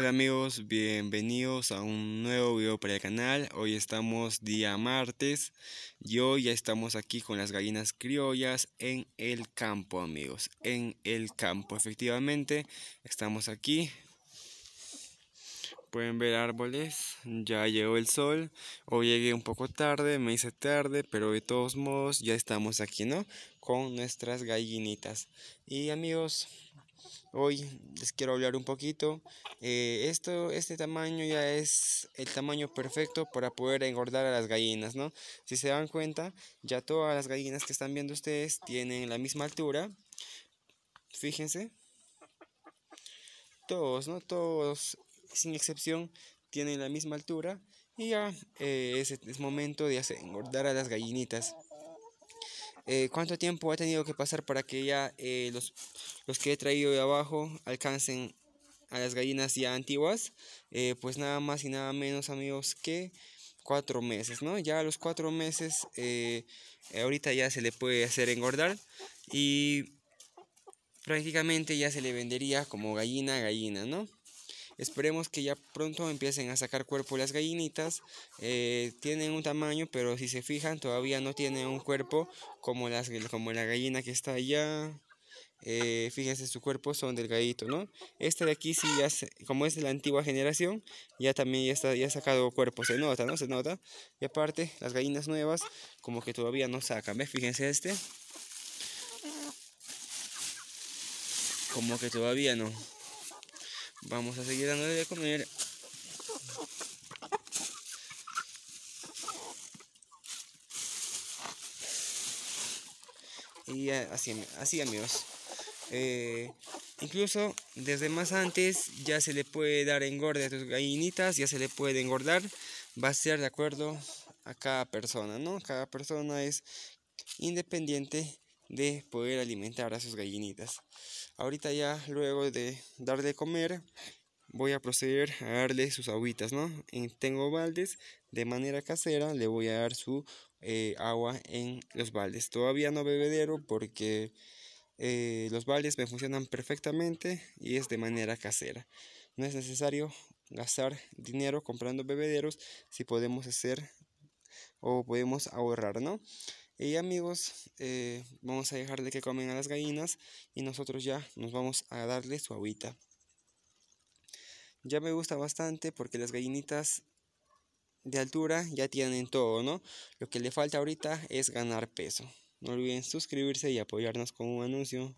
Hola amigos, bienvenidos a un nuevo video para el canal. Hoy estamos día martes y hoy ya estamos aquí con las gallinas criollas en el campo amigos, en el campo. Efectivamente, estamos aquí. Pueden ver árboles, ya llegó el sol. Hoy llegué un poco tarde, me hice tarde, pero de todos modos ya estamos aquí, ¿no? Con nuestras gallinitas. Y amigos, Hoy les quiero hablar un poquito. Eh, esto, este tamaño ya es el tamaño perfecto para poder engordar a las gallinas, ¿no? Si se dan cuenta, ya todas las gallinas que están viendo ustedes tienen la misma altura. Fíjense. Todos, ¿no? Todos, sin excepción, tienen la misma altura. Y ya eh, es, es momento de hacer engordar a las gallinitas. Eh, cuánto tiempo ha tenido que pasar para que ya eh, los, los, que he traído de abajo alcancen a las gallinas ya antiguas. Eh, pues nada más y nada menos amigos que cuatro meses, ¿no? Ya a los cuatro meses ahorita ya se le puede hacer engordar y prácticamente ya se le vendería como gallina a gallina, ¿no? Esperemos que ya pronto empiecen a sacar cuerpo las gallinitas. Eh, tienen un tamaño, pero si se fijan, todavía no tienen un cuerpo como, las, como la gallina que está allá. Eh, fíjense, su cuerpo son delgadito, ¿no? esta de aquí, sí, como es de la antigua generación, ya también ya, está, ya ha sacado cuerpo, se nota, ¿no? Se nota. Y aparte, las gallinas nuevas, como que todavía no sacan, ¿ves? Fíjense este. Como que todavía no. Vamos a seguir dándole de comer. Y así, así amigos. Eh, incluso desde más antes ya se le puede dar engorde a sus gallinitas, ya se le puede engordar. Va a ser de acuerdo a cada persona, ¿no? Cada persona es independiente de poder alimentar a sus gallinitas. Ahorita ya luego de darle de comer voy a proceder a darle sus aguitas ¿no? tengo baldes de manera casera, le voy a dar su eh, agua en los baldes. Todavía no bebedero porque eh, los baldes me funcionan perfectamente y es de manera casera. No es necesario gastar dinero comprando bebederos si podemos hacer o podemos ahorrar, ¿no? Y amigos, eh, vamos a dejarle que comen a las gallinas y nosotros ya nos vamos a darle su agüita. Ya me gusta bastante porque las gallinitas de altura ya tienen todo, ¿no? Lo que le falta ahorita es ganar peso. No olviden suscribirse y apoyarnos con un anuncio.